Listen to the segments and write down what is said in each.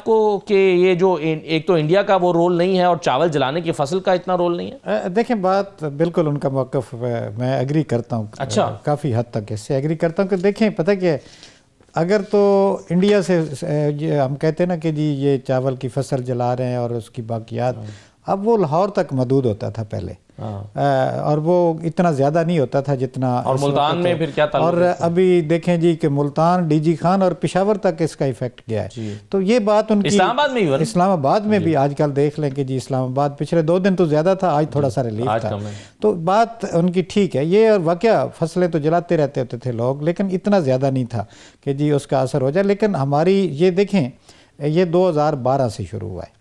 आपको कि ये जो एक तो इंडिया का वो रोल नहीं है और चावल जलाने की फसल का इतना रोल नहीं है देखें बात बिल्कुल उनका मौकफ मैं एग्री करता हूँ अच्छा काफ़ी हद तक इससे एग्री करता हूँ कि देखें पता क्या है अगर तो इंडिया से हम कहते हैं ना कि जी ये चावल की फसल जला रहे हैं और उसकी बाकियात हाँ। अब वो लाहौर तक मदूद होता था पहले हाँ। आ, और वो इतना ज़्यादा नहीं होता था जितना और मुल्तान में फिर क्या और अभी देखें जी कि मुल्तान डीजी खान और पिशावर तक इसका इफेक्ट गया है तो ये बात उनकी इस्लामाबाद में हुआ इस्लामाबाद में भी आजकल देख लें कि जी इस्लामाबाद पिछले दो दिन तो ज़्यादा था आज थोड़ा सा रिलीफ था तो बात उनकी ठीक है ये और वाक़ फसलें तो जलाते रहते होते थे लोग लेकिन इतना ज़्यादा नहीं था कि जी उसका असर हो जाए लेकिन हमारी ये देखें ये दो से शुरू हुआ है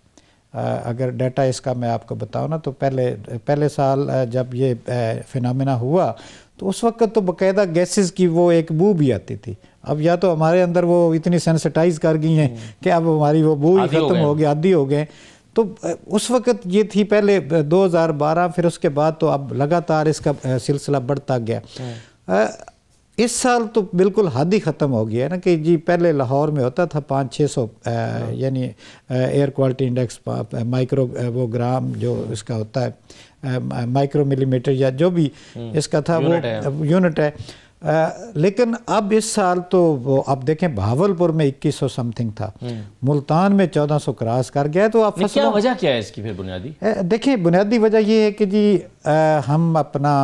अगर डाटा इसका मैं आपको बताऊँ ना तो पहले पहले साल जब ये फिनमिना हुआ तो उस वक्त तो बाकायदा गैसेस की वो एक बू भी आती थी अब या तो हमारे अंदर वो इतनी सेंसिटाइज कर गई हैं हम्म। कि अब हमारी वो बू ही ख़त्म हो गई आदि हो गए तो उस वक्त ये थी पहले 2012 फिर उसके बाद तो अब लगातार इसका सिलसिला बढ़ता गया हम्म। इस साल तो बिल्कुल हद ही ख़त्म हो गया है ना कि जी पहले लाहौर में होता था पाँच छः सौ हाँ। यानी एयर क्वालिटी इंडेक्स माइक्रो वो ग्राम जो इसका होता है माइक्रो मिलीमीटर या जो भी हम्म। इसका था वो यूनिट है लेकिन अब इस साल तो आप देखें भावलपुर में 2100 समथिंग था हम्म। मुल्तान में 1400 क्रॉस कर गया तो आप क्या वजह क्या है इसकी फिर बुनियादी देखें बुनियादी वजह यह है कि जी आ, हम अपना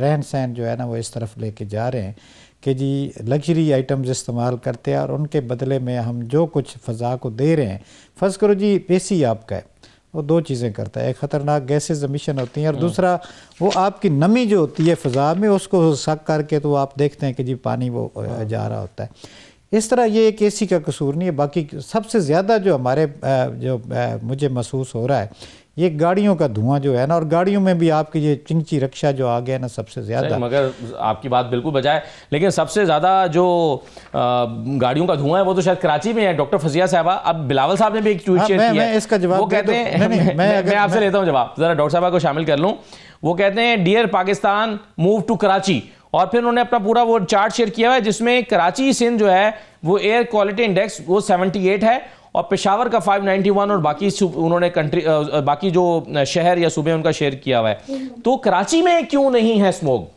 रहन सहन जो है ना वो इस तरफ लेके जा रहे हैं कि जी लग्जरी आइटम्स इस्तेमाल करते हैं और उनके बदले में हम जो कुछ फ़जा को दे रहे हैं फर्ज करो जी पेशी आपका है वो दो चीज़ें करता है एक ख़तरनाक गैसेज मिशन होती हैं और दूसरा वो आपकी नमी जो होती है फ़ज़ा में उसको शक करके तो आप देखते हैं कि जी पानी वो हाँ। जा रहा होता है इस तरह ये एक ए सी का कसूर नहीं है बाकी सबसे ज़्यादा जो हमारे जो मुझे महसूस हो रहा है ये गाड़ियों का धुआं जो है ना और गाड़ियों में भी आपकी ये चिंची रक्षा जो आ गया है ना सबसे ज़्यादा मगर आपकी बात बिल्कुल बजाय लेकिन सबसे ज़्यादा जो गाड़ियों का धुआं है वो तो शायद कराची में है डॉक्टर फजिया साहबा अब बिलावल साहब ने भी एक ट्वीट हाँ, किया मैं इसका जवाब वो कहते तो- हैं मैं आपसे लेता हूँ जवाब ज़रा डॉक्टर साहबा को शामिल कर लूँ वो कहते हैं dear Pakistan move to Karachi और फिर उन्होंने अपना पूरा वो चार्ट शेयर किया हुआ है जिसमें कराची सिंध जो है वो एयर क्वालिटी इंडेक्स वो 78 है और पेशावर का 591 और बाकी उन्होंने कंट्री बाकी जो शहर या सूबे उनका शेयर किया हुआ है तो कराची में क्यों नहीं है स्मोग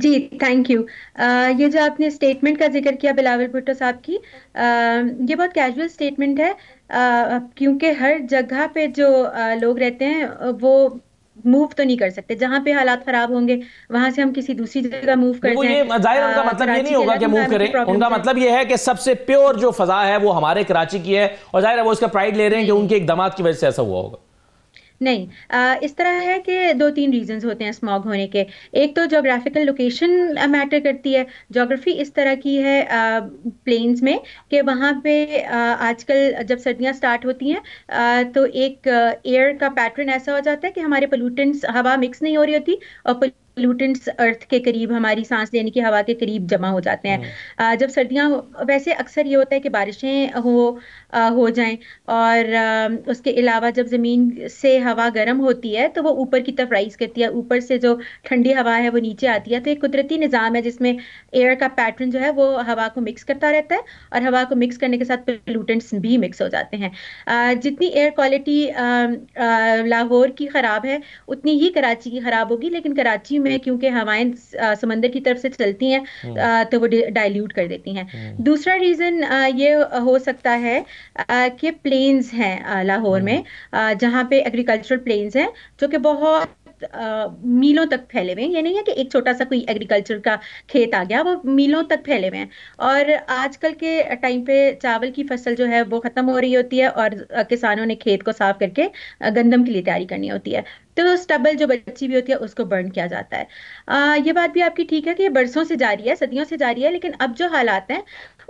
जी थैंक यू ये जो आपने स्टेटमेंट का जिक्र किया बिलावल भुट्टो साहब की आ, ये बहुत कैजुअल स्टेटमेंट है क्योंकि हर जगह पे जो आ, लोग रहते हैं वो मूव तो नहीं कर सकते जहाँ पे हालात खराब होंगे वहां से हम किसी दूसरी जगह मूव कर जाए जाहिर उनका मतलब ये नहीं होगा कि मूव तो करें उनका मतलब ये है कि सबसे प्योर जो फजा है वो हमारे कराची की है और जाहिर है वो इसका प्राइड ले रहे हैं कि उनके इकदाम की वजह से ऐसा हुआ होगा नहीं आ, इस तरह है कि दो तीन रीजंस होते हैं स्मॉग होने के एक तो जोग्राफिकल लोकेशन मैटर करती है जोग्राफी इस तरह की है प्लेन्स में कि वहाँ पे आ, आजकल जब सर्दियाँ स्टार्ट होती हैं तो एक एयर का पैटर्न ऐसा हो जाता है कि हमारे पोलूटेंट्स हवा मिक्स नहीं हो रही होती और पोल्यूटेंट्स अर्थ के करीब हमारी सांस लेने की हवा के करीब जमा हो जाते हैं हम्म। जब सर्दियां वैसे अक्सर ये होता है कि बारिशें हो हो जाएं और उसके अलावा जब ज़मीन से हवा गर्म होती है तो वो ऊपर की तरफ राइज करती है ऊपर से जो ठंडी हवा है वो नीचे आती है तो एक कुदरती निज़ाम है जिसमें एयर का पैटर्न जो है वो हवा को मिक्स करता रहता है और हवा को मिक्स करने के साथ पोल्यूटेंट्स भी मिक्स हो जाते हैं जितनी एयर क्वालिटी लाहौर की ख़राब है उतनी ही कराची की ख़राब होगी लेकिन कराची में में क्योंकि हवाएं समंदर की तरफ से चलती हैं हम्म। तो वो डाइल्यूट कर देती हैं हम्म। दूसरा रीज़न ये हो सकता है कि प्लेन्स हैं लाहौर हम्म। में जहाँ पे एग्रीकल्चरल प्लेन्स हैं जो कि बहुत मीलों तक फैले हुए हैं ये नहीं है कि एक छोटा सा कोई एग्रीकल्चर का खेत आ गया वो मीलों तक फैले हुए हैं और आजकल के टाइम पे चावल की फसल जो है वो ख़त्म हो रही होती है और किसानों ने खेत को साफ करके गंदम के लिए तैयारी करनी होती है तो स्टबल जो बच्ची भी होती है उसको बर्न किया जाता है आ, ये बात भी आपकी ठीक है कि ये बरसों से जारी है सदियों से जारी है लेकिन अब जो हालात हैं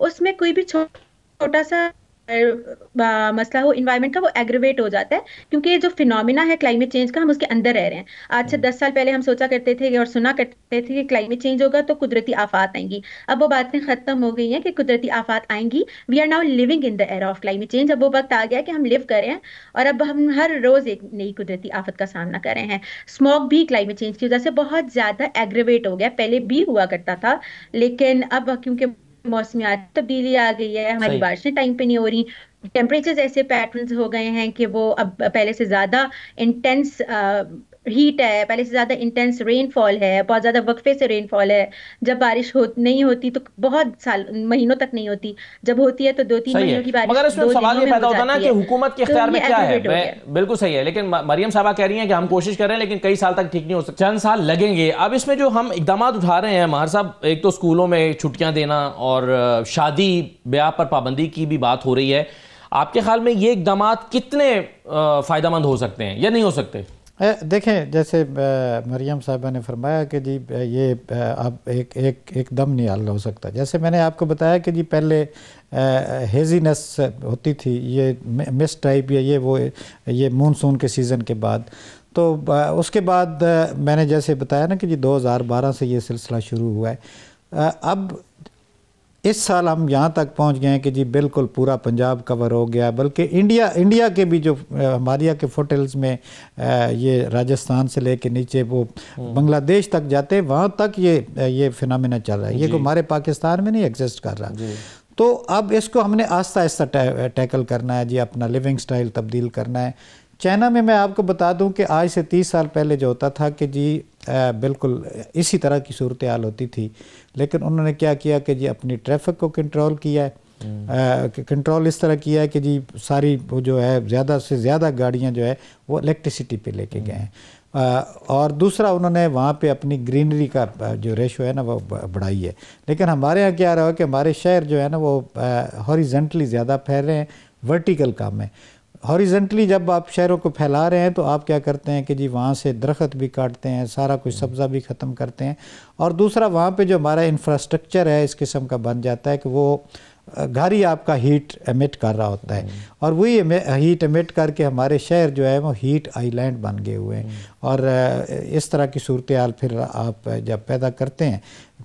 उसमें कोई भी छोटा सा मसला हो इन्वायरमेंट का वो एग्रीवेट हो जाता है क्योंकि जो फिनोमिना है क्लाइमेट चेंज का हम उसके अंदर रह रहे हैं आज से हम्म। दस साल पहले हम सोचा करते थे और सुना करते थे कि क्लाइमेट चेंज होगा तो कुदरती आफात आएंगी अब वो बातें खत्म हो गई हैं कि कुदरती आफात आएंगी we are now living in the era of climate change अब वो वक्त आ गया कि हम लिव कर रहे हैं और अब हम हर रोज एक नई कुदरती आफत का सामना कर रहे हैं स्मॉग भी क्लाइमेट चेंज की वजह से बहुत ज्यादा एग्रीवेट हो गया पहले भी हुआ करता था लेकिन अब क्योंकि मौसमियात तब्दीली आ गई है हमारी बारिशें टाइम पे नहीं हो रही टेम्परेचर ऐसे पैटर्न्स हो गए हैं कि वो अब पहले से ज़्यादा इंटेंस हीट है पहले से ज़्यादा इंटेंस रेनफॉल है बहुत ज़्यादा वक्फे से रेनफॉल है जब बारिश हो नहीं होती तो बहुत साल महीनों तक नहीं होती जब होती है तो दो तीन महीनों की बारिश मगर इसमें सवाल ये पैदा होता ना कि हुकूमत के अख्तियार तो में क्या है बिल्कुल सही है लेकिन मरियम साहबा कह रही है कि हम कोशिश कर रहे हैं लेकिन कई साल तक ठीक नहीं हो सकता चंद साल लगेंगे अब इसमें जो हम इकदाम उठा रहे हैं महार साहब एक तो स्कूलों में छुट्टियां देना और शादी ब्याह पर पाबंदी की भी बात हो रही है आपके ख्याल में ये इकदाम कितने फ़ायदा मंद हो सकते हैं या नहीं हो सकते देखें जैसे मरियम साहबा ने फरमाया कि जी ये अब एक एक दम नहीं हल हो सकता जैसे मैंने आपको बताया कि जी पहले हेजीनेस होती थी ये मिस टाइप या ये वो ये मानसून के सीज़न के बाद तो उसके बाद मैंने जैसे बताया ना कि जी 2012 से ये सिलसिला शुरू हुआ है अब इस साल हम यहाँ तक पहुँच गए हैं कि जी बिल्कुल पूरा पंजाब कवर हो गया बल्कि इंडिया इंडिया के भी जो हमारिया के फोटल्स में ये राजस्थान से लेके नीचे वो हम्म। बांग्लादेश तक जाते हैं वहाँ तक ये ये फिनमिना चल रहा है ये को हमारे पाकिस्तान में नहीं एग्जिस्ट कर रहा तो अब इसको हमने आस्ता आस्ता टैकल करना है जी अपना लिविंग स्टाइल तब्दील करना है चाइना में मैं आपको बता दूं कि आज से तीस साल पहले जो होता था कि जी आ, बिल्कुल इसी तरह की सूरत हाल होती थी लेकिन उन्होंने क्या किया कि जी अपनी ट्रैफिक को कंट्रोल किया है हम्म। कंट्रोल इस तरह किया है कि जी सारी वो जो है ज़्यादा से ज़्यादा गाड़ियाँ जो है वो इलेक्ट्रिसिटी पे लेके गए हैं हम्म। और दूसरा उन्होंने वहाँ पे अपनी ग्रीनरी का जो रेशो है ना वो बढ़ाई है लेकिन हमारे यहाँ क्या रहा है कि हमारे शहर जो है ना वो हॉरिजेंटली ज़्यादा फैल रहे हैं वर्टिकल काम है हॉरिजेंटली जब आप शहरों को फैला रहे हैं तो आप क्या करते हैं कि जी वहाँ से दरख्त भी काटते हैं सारा कुछ हम्म। सब्ज़ा भी ख़त्म करते हैं और दूसरा वहाँ पे जो हमारा इंफ्रास्ट्रक्चर है इस किस्म का बन जाता है कि वो घर ही आपका हीट एमिट कर रहा होता है हम्म। और वही हीट एमिट करके हमारे शहर जो है वो हीट आइलैंड बन गए हुए हैं हम्म। और इस तरह की सूरत हाल फिर आप जब पैदा करते हैं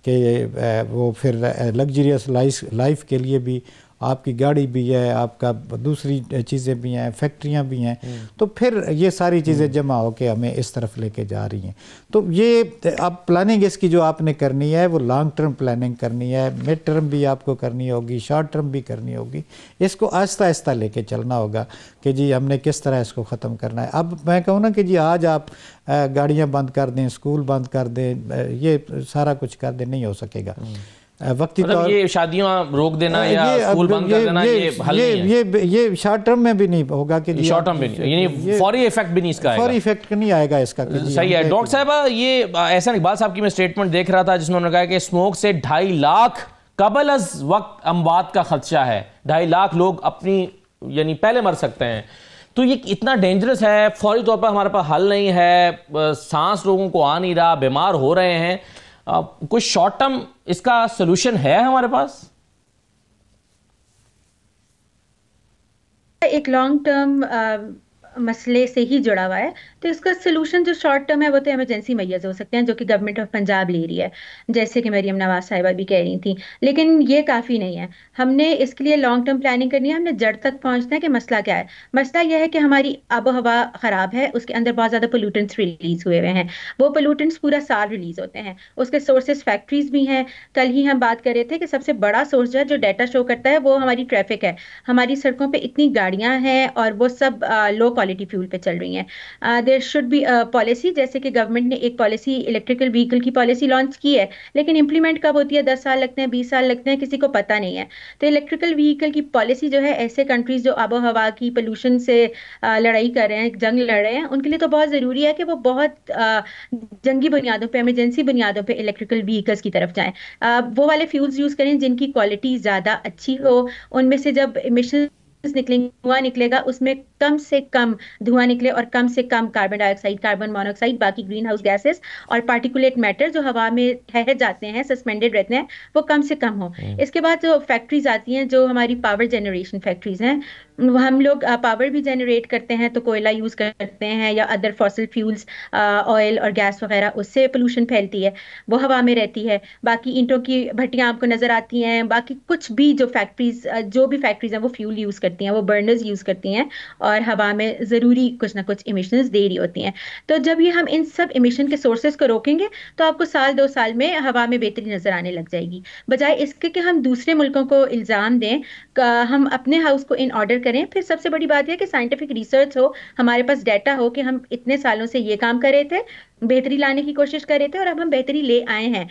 कि वो फिर लग्जरियस लाइफ लाइफ के लिए भी आपकी गाड़ी भी है आपका दूसरी चीज़ें भी हैं फैक्ट्रियाँ भी हैं तो फिर ये सारी चीज़ें जमा होकर हमें इस तरफ लेके जा रही हैं तो ये अब प्लानिंग इसकी जो आपने करनी है वो लॉन्ग टर्म प्लानिंग करनी है मिड टर्म भी आपको करनी होगी शॉर्ट टर्म भी करनी होगी इसको आहिस्ता आहिस्ता लेके चलना होगा कि जी हमने किस तरह इसको ख़त्म करना है अब मैं कहूँ ना कि जी आज आप गाड़ियाँ बंद कर दें स्कूल बंद कर दें ये सारा कुछ कर दें नहीं हो सकेगा नहीं। वक्ती मतलब तो- ये शादियां रोक देना या स्कूल बंद कर देना ये हल ये, नहीं है ये ये शॉर्ट टर्म में भी नहीं होगा कि शॉर्ट टर्म में नहीं यानी फौरी इफेक्ट भी नहीं इसका फौरी इफेक्ट नहीं आएगा इसका सही है डॉक्टर साहब ये ऐसा इकबाल साहब की मैं स्टेटमेंट देख रहा था जिसमें उन्होंने कहा कि स्मोक से ढाई लाख कबल अज वक्त अमवात का खदशा है ढाई लाख लोग अपनी यानी पहले मर सकते हैं तो ये इतना डेंजरस है फौरी तौर पर हमारे पास हल नहीं है सांस लोगों को आ नहीं रहा बीमार हो रहे हैं कोई शॉर्ट टर्म इसका सोल्यूशन है हमारे पास एक लॉन्ग टर्म मसले से ही जुड़ा हुआ है तो इसका सोल्यूशन जो शॉर्ट टर्म है वो तो इमरजेंसी मैयज हो सकते हैं जो कि गवर्नमेंट ऑफ पंजाब ले रही है जैसे कि मरीम नवाज साहिबा भी कह रही थी लेकिन ये काफ़ी नहीं है हमने इसके लिए लॉन्ग टर्म प्लानिंग करनी है हमने जड़ तक पहुँचना है कि मसला क्या है मसला यह है कि हमारी आबो हवा ख़राब है उसके अंदर बहुत ज़्यादा पोलूटेंट्स रिलीज़ हुए हुए हैं वो पोलूटेंट्स पूरा साल रिलीज़ होते हैं उसके सोर्सेज फैक्ट्रीज भी हैं कल ही हम बात कर रहे थे कि सबसे बड़ा सोर्स जो है जो डाटा शो करता है वो हमारी ट्रैफिक है हमारी सड़कों पर इतनी गाड़ियाँ हैं और वो सब लोग क्वालिटी फ्यूल पे चल रही हैं देर शुड बी पॉलिसी जैसे कि गवर्नमेंट ने एक पॉलिसी इलेक्ट्रिकल व्हीकल की पॉलिसी लॉन्च की है लेकिन इंप्लीमेंट कब होती है दस साल लगते हैं बीस साल लगते हैं किसी को पता नहीं है तो इलेक्ट्रिकल व्हीकल की पॉलिसी जो है ऐसे कंट्रीज जो आबो हवा की पोल्यूशन से लड़ाई कर रहे हैं जंग लड़ रहे हैं उनके लिए तो बहुत ज़रूरी है कि वो बहुत जंगी बुनियादों पर एमरजेंसी बुनियादों पर इलेक्ट्रिकल व्हीकल्स की तरफ जाए वो वाले फ्यूल्स यूज़ करें जिनकी क्वालिटी ज़्यादा अच्छी हो उनमें से जब इमिशन निकलेंगे धुआं निकलेगा उसमें कम से कम धुआं निकले और कम से कम कार्बन डाइऑक्साइड कार्बन मोनोऑक्साइड बाकी ग्रीन हाउस गैसेस और पार्टिकुलेट मैटर जो हवा में ठहर जाते हैं सस्पेंडेड रहते हैं वो कम से कम हो हम्म। इसके बाद जो फैक्ट्रीज आती हैं जो हमारी पावर जनरेशन फैक्ट्रीज हैं हम लोग पावर भी जनरेट करते हैं तो कोयला यूज़ करते हैं या अदर फॉसिल फ्यूल्स ऑयल और गैस वगैरह उससे पोल्यूशन फैलती है वो हवा में रहती है बाकी ईंटों की भट्टियाँ आपको नज़र आती हैं बाकी कुछ भी जो फैक्ट्रीज जो भी फैक्ट्रीज हैं वो फ्यूल यूज़ करती हैं वो बर्नर्स यूज़ करती हैं और हवा में ज़रूरी कुछ ना कुछ इमिशन दे रही होती हैं तो जब ये हम इन सब इमिशन के सोर्सेज को रोकेंगे तो आपको साल दो साल में हवा में बेहतरी नज़र आने लग जाएगी बजाय इसके कि हम दूसरे मुल्कों को इल्ज़ाम दें हम अपने हाउस को इन ऑर्डर करें फिर सबसे बड़ी बात यह कि साइंटिफिक रिसर्च हो हमारे पास डाटा हो कि हम इतने सालों से ये काम कर रहे थे बेहतरी लाने की कोशिश कर रहे थे और अब हम बेहतरी ले आए हैं